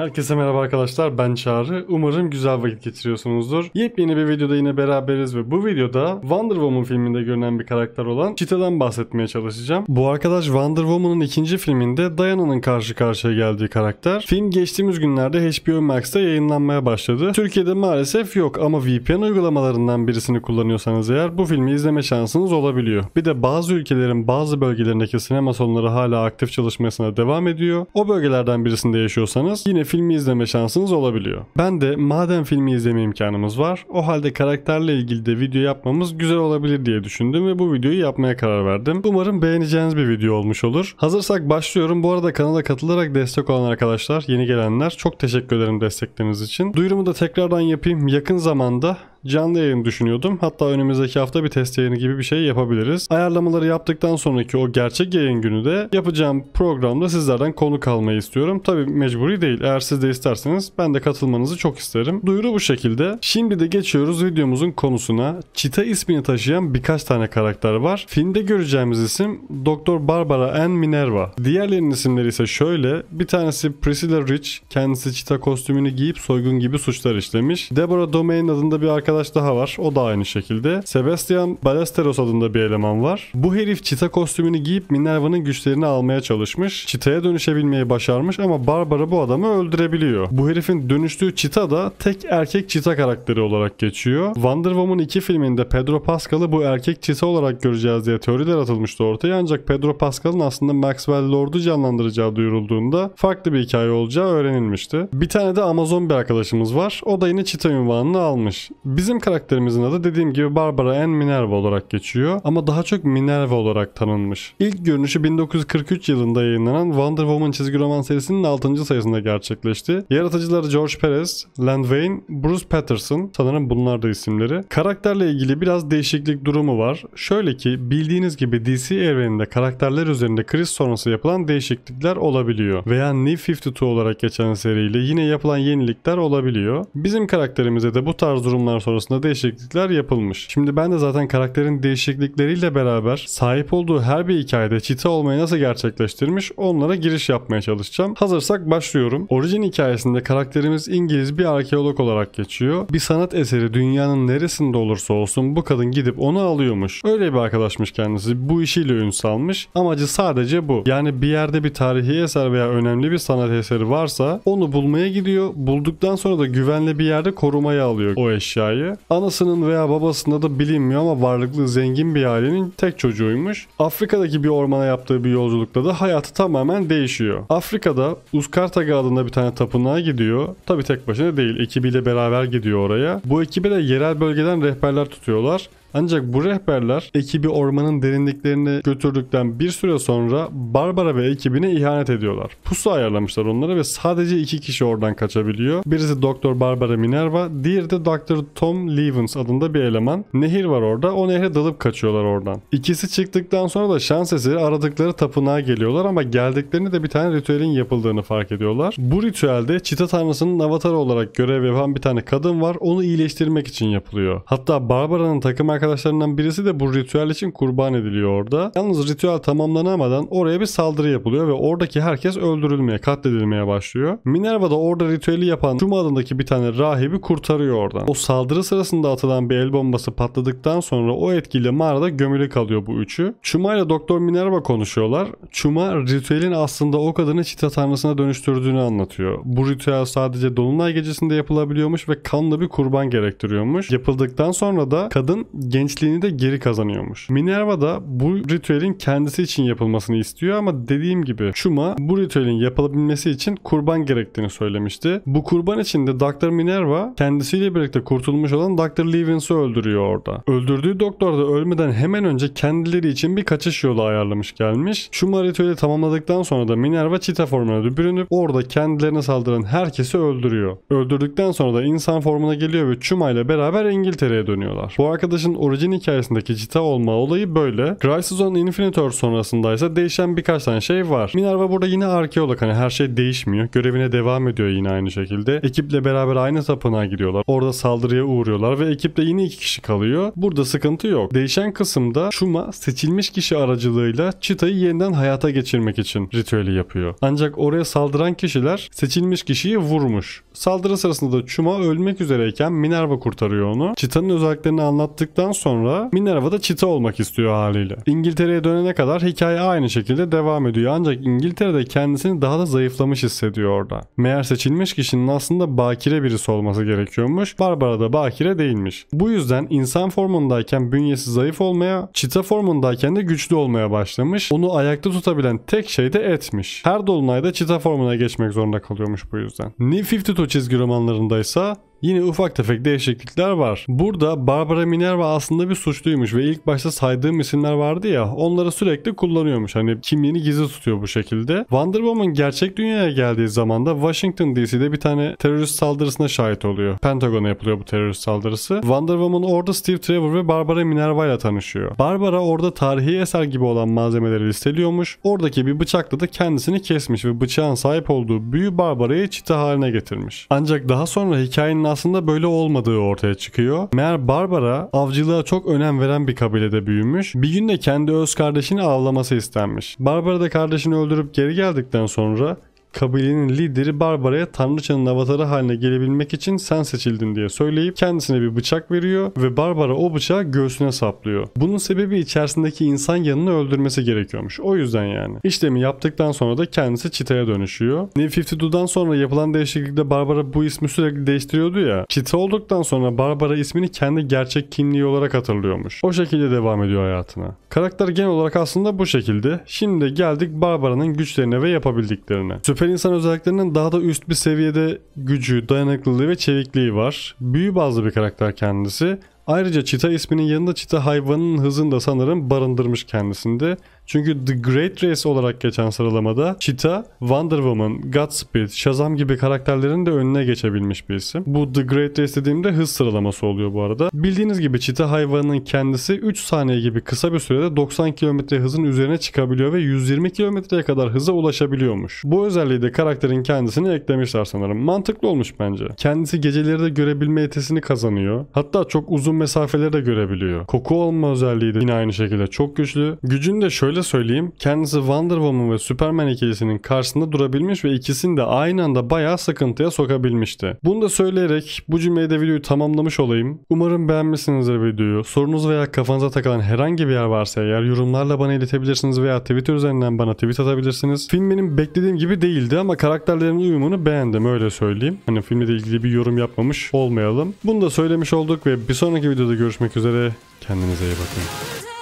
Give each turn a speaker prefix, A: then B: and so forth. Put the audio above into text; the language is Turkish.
A: Herkese merhaba arkadaşlar ben Çağrı. Umarım güzel vakit geçiriyorsunuzdur. Yepyeni bir videoda yine beraberiz ve bu videoda Wonder Woman filminde görünen bir karakter olan Cheetah'dan bahsetmeye çalışacağım. Bu arkadaş Wonder Woman'ın ikinci filminde Diana'nın karşı karşıya geldiği karakter. Film geçtiğimiz günlerde HBO Max'ta yayınlanmaya başladı. Türkiye'de maalesef yok ama VPN uygulamalarından birisini kullanıyorsanız eğer bu filmi izleme şansınız olabiliyor. Bir de bazı ülkelerin bazı bölgelerindeki sinema salonları hala aktif çalışmasına devam ediyor. O bölgelerden birisinde yaşıyorsanız yine filmi izleme şansınız olabiliyor. Ben de madem filmi izleme imkanımız var o halde karakterle ilgili de video yapmamız güzel olabilir diye düşündüm ve bu videoyu yapmaya karar verdim. Umarım beğeneceğiniz bir video olmuş olur. Hazırsak başlıyorum. Bu arada kanala katılarak destek olan arkadaşlar, yeni gelenler çok teşekkür ederim destekleriniz için. Duyurumu da tekrardan yapayım. Yakın zamanda canlı yayın düşünüyordum. Hatta önümüzdeki hafta bir test yayını gibi bir şey yapabiliriz. Ayarlamaları yaptıktan sonraki o gerçek yayın günü de yapacağım programda sizlerden konu kalmayı istiyorum. Tabi mecburi değil. Eğer siz de isterseniz ben de katılmanızı çok isterim. Duyuru bu şekilde. Şimdi de geçiyoruz videomuzun konusuna. Çita ismini taşıyan birkaç tane karakter var. Filmde göreceğimiz isim Doktor Barbara Ann Minerva. Diğerlerinin isimleri ise şöyle. Bir tanesi Priscilla Rich. Kendisi çita kostümünü giyip soygun gibi suçlar işlemiş. Deborah Domain adında bir arkadaş arkadaş daha var. O da aynı şekilde. Sebastian Ballesteros adında bir eleman var. Bu herif çita kostümünü giyip Minerva'nın güçlerini almaya çalışmış. Çitaya dönüşebilmeyi başarmış ama Barbara bu adamı öldürebiliyor. Bu herifin dönüştüğü çita da tek erkek çita karakteri olarak geçiyor. Wonder Woman 2 filminde Pedro Pascal'ı bu erkek çita olarak göreceğiz diye teoriler atılmıştı ortaya. Ancak Pedro Pascal'ın aslında Maxwell Lord'u canlandıracağı duyurulduğunda farklı bir hikaye olacağı öğrenilmişti. Bir tane de Amazon bir arkadaşımız var. O da yine çita ünvanını almış. Bir Bizim karakterimizin adı dediğim gibi Barbara Ann Minerva olarak geçiyor ama daha çok Minerva olarak tanınmış. İlk görünüşü 1943 yılında yayınlanan Wonder Woman çizgi roman serisinin 6. sayısında gerçekleşti. Yaratıcıları George Perez, Len Wein, Bruce Patterson sanırım bunlar da isimleri. Karakterle ilgili biraz değişiklik durumu var. Şöyle ki bildiğiniz gibi DC evreninde karakterler üzerinde kriz sonrası yapılan değişiklikler olabiliyor. Veya New 52 olarak geçen seriyle yine yapılan yenilikler olabiliyor. Bizim karakterimize de bu tarz durumlar sonrasında değişiklikler yapılmış. Şimdi ben de zaten karakterin değişiklikleriyle beraber sahip olduğu her bir hikayede çita olmayı nasıl gerçekleştirmiş onlara giriş yapmaya çalışacağım. Hazırsak başlıyorum. Orijin hikayesinde karakterimiz İngiliz bir arkeolog olarak geçiyor. Bir sanat eseri dünyanın neresinde olursa olsun bu kadın gidip onu alıyormuş. Öyle bir arkadaşmış kendisi. Bu işiyle ün salmış. Amacı sadece bu. Yani bir yerde bir tarihi eser veya önemli bir sanat eseri varsa onu bulmaya gidiyor. Bulduktan sonra da güvenli bir yerde korumaya alıyor o eşyayı olayı. Anasının veya babasında da bilinmiyor ama varlıklı zengin bir ailenin tek çocuğuymuş. Afrika'daki bir ormana yaptığı bir yolculukta da hayatı tamamen değişiyor. Afrika'da Uskartaga adında bir tane tapınağa gidiyor. Tabi tek başına değil ekibiyle beraber gidiyor oraya. Bu ekibe de yerel bölgeden rehberler tutuyorlar. Ancak bu rehberler ekibi ormanın derinliklerine götürdükten bir süre sonra Barbara ve ekibine ihanet ediyorlar. Pusu ayarlamışlar onları ve sadece iki kişi oradan kaçabiliyor. Birisi Doktor Barbara Minerva, diğeri de Doktor Tom Levens adında bir eleman. Nehir var orada. O nehre dalıp kaçıyorlar oradan. İkisi çıktıktan sonra da şans eseri aradıkları tapınağa geliyorlar ama geldiklerini de bir tane ritüelin yapıldığını fark ediyorlar. Bu ritüelde çita tanrısının avatarı olarak görev yapan bir tane kadın var. Onu iyileştirmek için yapılıyor. Hatta Barbara'nın takım arkadaşlarından birisi de bu ritüel için kurban ediliyor orada. Yalnız ritüel tamamlanamadan oraya bir saldırı yapılıyor ve oradaki herkes öldürülmeye, katledilmeye başlıyor. Minerva da orada ritüeli yapan Cuma adındaki bir tane rahibi kurtarıyor oradan. O saldırı sırasında atılan bir el bombası patladıktan sonra o etkiyle mağarada gömülü kalıyor bu üçü. Çuma ile Doktor Minerva konuşuyorlar. Çuma ritüelin aslında o kadını çita tanrısına dönüştürdüğünü anlatıyor. Bu ritüel sadece dolunay gecesinde yapılabiliyormuş ve kanlı bir kurban gerektiriyormuş. Yapıldıktan sonra da kadın gençliğini de geri kazanıyormuş. Minerva da bu ritüelin kendisi için yapılmasını istiyor ama dediğim gibi Chuma bu ritüelin yapılabilmesi için kurban gerektiğini söylemişti. Bu kurban için de Dr. Minerva kendisiyle birlikte kurtulmuş olan Dr. Leavins'i öldürüyor orada. Öldürdüğü doktor da ölmeden hemen önce kendileri için bir kaçış yolu ayarlamış gelmiş. Chuma ritüeli tamamladıktan sonra da Minerva çita formuna bürünüp orada kendilerine saldıran herkesi öldürüyor. Öldürdükten sonra da insan formuna geliyor ve Chuma ile beraber İngiltere'ye dönüyorlar. Bu arkadaşın orijin hikayesindeki Cita olma olayı böyle. Crisis on Infinite Earth sonrasında ise değişen birkaç tane şey var. Minerva burada yine arkeolog hani her şey değişmiyor. Görevine devam ediyor yine aynı şekilde. Ekiple beraber aynı tapınağa gidiyorlar. Orada saldırıya uğruyorlar ve ekipte yine iki kişi kalıyor. Burada sıkıntı yok. Değişen kısımda Shuma seçilmiş kişi aracılığıyla Çita'yı yeniden hayata geçirmek için ritüeli yapıyor. Ancak oraya saldıran kişiler seçilmiş kişiyi vurmuş. Saldırı sırasında da Chuma ölmek üzereyken Minerva kurtarıyor onu. Çita'nın özelliklerini anlattıktan olduktan sonra da çita olmak istiyor haliyle. İngiltere'ye dönene kadar hikaye aynı şekilde devam ediyor ancak İngiltere'de kendisini daha da zayıflamış hissediyor orada. Meğer seçilmiş kişinin aslında bakire birisi olması gerekiyormuş. Barbara da bakire değilmiş. Bu yüzden insan formundayken bünyesi zayıf olmaya, çita formundayken de güçlü olmaya başlamış. Onu ayakta tutabilen tek şey de etmiş. Her dolunayda çita formuna geçmek zorunda kalıyormuş bu yüzden. New 52 çizgi romanlarında ise Yine ufak tefek değişiklikler var. Burada Barbara Minerva aslında bir suçluymuş ve ilk başta saydığım isimler vardı ya onları sürekli kullanıyormuş. Hani kimliğini gizli tutuyor bu şekilde. Wonder Woman gerçek dünyaya geldiği zaman da Washington DC'de bir tane terörist saldırısına şahit oluyor. Pentagon'a yapılıyor bu terörist saldırısı. Wonder Woman orada Steve Trevor ve Barbara Minerva ile tanışıyor. Barbara orada tarihi eser gibi olan malzemeleri listeliyormuş. Oradaki bir bıçakla da kendisini kesmiş ve bıçağın sahip olduğu büyü Barbara'yı çita haline getirmiş. Ancak daha sonra hikayenin aslında böyle olmadığı ortaya çıkıyor. Meğer Barbara avcılığa çok önem veren bir kabilede büyümüş. Bir gün de kendi öz kardeşini avlaması istenmiş. Barbara da kardeşini öldürüp geri geldikten sonra kabilenin lideri Barbara'ya tanrıçanın avatarı haline gelebilmek için sen seçildin diye söyleyip kendisine bir bıçak veriyor ve Barbara o bıçağı göğsüne saplıyor. Bunun sebebi içerisindeki insan yanını öldürmesi gerekiyormuş. O yüzden yani. İşlemi yaptıktan sonra da kendisi çitaya dönüşüyor. New 52'dan sonra yapılan değişiklikte Barbara bu ismi sürekli değiştiriyordu ya. Çita olduktan sonra Barbara ismini kendi gerçek kimliği olarak hatırlıyormuş. O şekilde devam ediyor hayatına. Karakter genel olarak aslında bu şekilde. Şimdi geldik Barbara'nın güçlerine ve yapabildiklerine. Süper Süper insan özelliklerinin daha da üst bir seviyede gücü, dayanıklılığı ve çevikliği var. Büyü bazlı bir karakter kendisi. Ayrıca çita isminin yanında çita hayvanının hızını da sanırım barındırmış kendisinde. Çünkü The Great Race olarak geçen sıralamada Cheetah, Wonder Woman, Godspeed, Shazam gibi karakterlerin de önüne geçebilmiş bir isim. Bu The Great Race dediğimde hız sıralaması oluyor bu arada. Bildiğiniz gibi Cheetah hayvanının kendisi 3 saniye gibi kısa bir sürede 90 km hızın üzerine çıkabiliyor ve 120 kilometreye kadar hıza ulaşabiliyormuş. Bu özelliği de karakterin kendisini eklemişler sanırım. Mantıklı olmuş bence. Kendisi geceleri de görebilme yetisini kazanıyor. Hatta çok uzun mesafeleri de görebiliyor. Koku olma özelliği de yine aynı şekilde çok güçlü. Gücün de şöyle şöyle söyleyeyim. Kendisi Wonder Woman ve Superman ikilisinin karşısında durabilmiş ve ikisini de aynı anda bayağı sıkıntıya sokabilmişti. Bunu da söyleyerek bu cümleyi de videoyu tamamlamış olayım. Umarım beğenmişsinizdir videoyu. Sorunuz veya kafanıza takılan herhangi bir yer varsa eğer yorumlarla bana iletebilirsiniz veya Twitter üzerinden bana tweet atabilirsiniz. Film beklediğim gibi değildi ama karakterlerin uyumunu beğendim öyle söyleyeyim. Hani filmle ilgili bir yorum yapmamış olmayalım. Bunu da söylemiş olduk ve bir sonraki videoda görüşmek üzere. Kendinize iyi bakın.